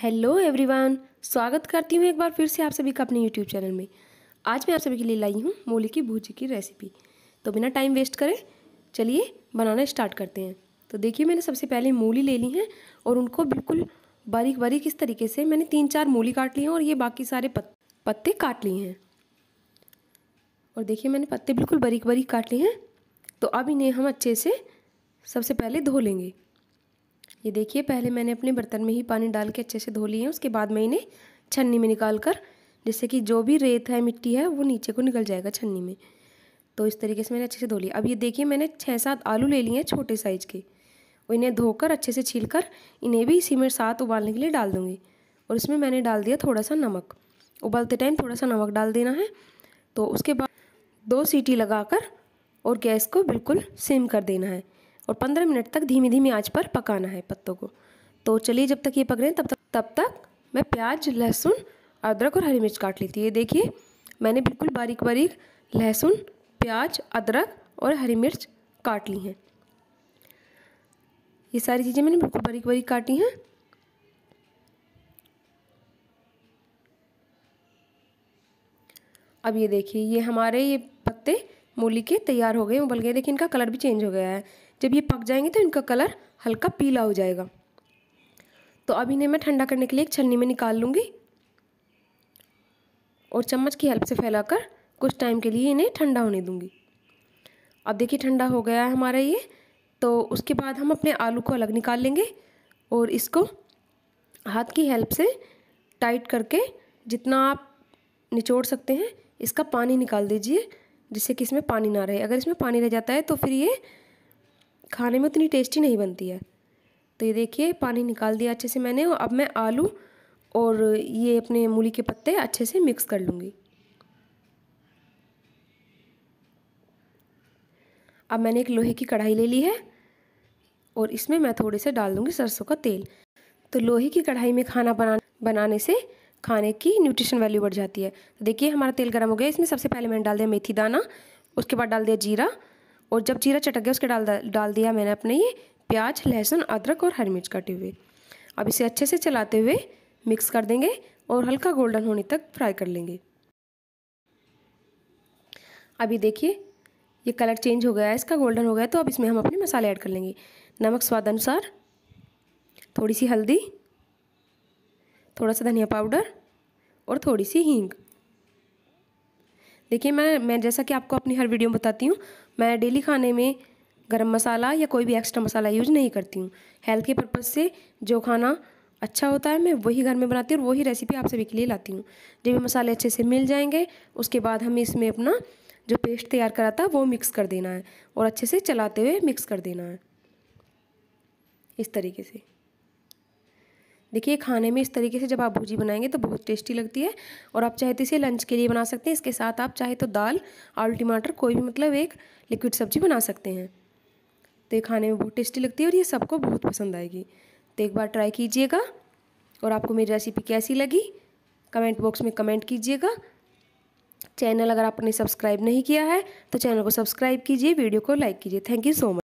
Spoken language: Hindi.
हेलो एवरीवन स्वागत करती हूँ एक बार फिर से आप सभी का अपने यूट्यूब चैनल में आज मैं आप सभी के लिए लाई हूँ मूली की भूजी की रेसिपी तो बिना टाइम वेस्ट करें चलिए बनाना स्टार्ट करते हैं तो देखिए मैंने सबसे पहले मूली ले ली है और उनको बिल्कुल बारीक बारीक इस तरीके से मैंने तीन चार मूली काट ली हैं और ये बाकी सारे पत, पत्ते काट लिए हैं और देखिए मैंने पत्ते बिल्कुल बारीक बारीक काट लिए हैं तो अब इन्हें हम अच्छे से सबसे पहले धो लेंगे ये देखिए पहले मैंने अपने बर्तन में ही पानी डाल के अच्छे से धो लिए हैं उसके बाद मैं इन्हें छन्नी में निकाल कर जिससे कि जो भी रेत है मिट्टी है वो नीचे को निकल जाएगा छन्नी में तो इस तरीके से मैंने अच्छे से धो लिया अब ये देखिए मैंने छः सात आलू ले लिए हैं छोटे साइज़ के और इन्हें धोकर अच्छे से छील कर इन्हें भी इसी में साथ उबालने के लिए डाल दूँगी और इसमें मैंने डाल दिया थोड़ा सा नमक उबालते टाइम थोड़ा सा नमक डाल देना है तो उसके बाद दो सीटी लगाकर और गैस को बिल्कुल सिम कर देना है और पंद्रह मिनट तक धीमी धीमी आँच पर पकाना है पत्तों को तो चलिए जब तक ये पक रहे हैं तब तक तब तक मैं प्याज लहसुन अदरक और हरी मिर्च काट ली थी ये देखिए मैंने बिल्कुल बारीक बारीक लहसुन प्याज अदरक और हरी मिर्च काट ली हैं ये सारी चीज़ें मैंने बिल्कुल बारीक बारीक काटी हैं अब ये देखिए ये हमारे ये पत्ते मूली के तैयार हो गए उबल गए देखिए इनका कलर भी चेंज हो गया है जब ये पक जाएंगे तो इनका कलर हल्का पीला हो जाएगा तो अब इन्हें मैं ठंडा करने के लिए एक छलनी में निकाल लूँगी और चम्मच की हेल्प से फैलाकर कुछ टाइम के लिए इन्हें ठंडा होने दूँगी अब देखिए ठंडा हो गया है हमारा ये तो उसके बाद हम अपने आलू को अलग निकाल लेंगे और इसको हाथ की हेल्प से टाइट करके जितना आप निचोड़ सकते हैं इसका पानी निकाल दीजिए जिससे कि इसमें पानी ना रहे अगर इसमें पानी रह जाता है तो फिर ये खाने में उतनी टेस्टी नहीं बनती है तो ये देखिए पानी निकाल दिया अच्छे से मैंने और अब मैं आलू और ये अपने मूली के पत्ते अच्छे से मिक्स कर लूँगी अब मैंने एक लोहे की कढ़ाई ले ली है और इसमें मैं थोड़े से डाल दूँगी सरसों का तेल तो लोहे की कढ़ाई में खाना बना बनाने से खाने की न्यूट्रिशन वैल्यू बढ़ जाती है तो देखिए हमारा तेल गर्म हो गया इसमें सबसे पहले मैंने डाल दिया मेथी दाना उसके बाद डाल दिया जीरा और जब जीरा चटक गया उसके डाल डाल दिया मैंने अपने ये प्याज लहसुन अदरक और हरी मिर्च काटे हुए अब इसे अच्छे से चलाते हुए मिक्स कर देंगे और हल्का गोल्डन होने तक फ्राई कर लेंगे अभी देखिए ये कलर चेंज हो गया है इसका गोल्डन हो गया तो अब इसमें हम अपने मसाले ऐड कर लेंगे नमक स्वाद अनुसार थोड़ी सी हल्दी थोड़ा सा धनिया पाउडर और थोड़ी सी हींग देखिए मैं मैं जैसा कि आपको अपनी हर वीडियो में बताती हूँ मैं डेली खाने में गरम मसाला या कोई भी एक्स्ट्रा मसाला यूज नहीं करती हूँ हेल्थ के पर्पज़ से जो खाना अच्छा होता है मैं वही घर में बनाती हूँ और वही रेसिपी आप सभी के लिए लाती हूँ जब ये मसाले अच्छे से मिल जाएंगे उसके बाद हमें इसमें अपना जो पेस्ट तैयार करा था वो मिक्स कर देना है और अच्छे से चलाते हुए मिक्स कर देना है इस तरीके से देखिए खाने में इस तरीके से जब आप भुजी बनाएंगे तो बहुत टेस्टी लगती है और आप चाहे तो इसे लंच के लिए बना सकते हैं इसके साथ आप चाहे तो दाल आलू टमाटर कोई भी मतलब एक लिक्विड सब्जी बना सकते हैं तो ये खाने में बहुत टेस्टी लगती है और ये सबको बहुत पसंद आएगी तो एक बार ट्राई कीजिएगा और आपको मेरी रेसिपी कैसी लगी कमेंट बॉक्स में कमेंट कीजिएगा चैनल अगर आपने सब्सक्राइब नहीं किया है तो चैनल को सब्सक्राइब कीजिए वीडियो को लाइक कीजिए थैंक यू सो मच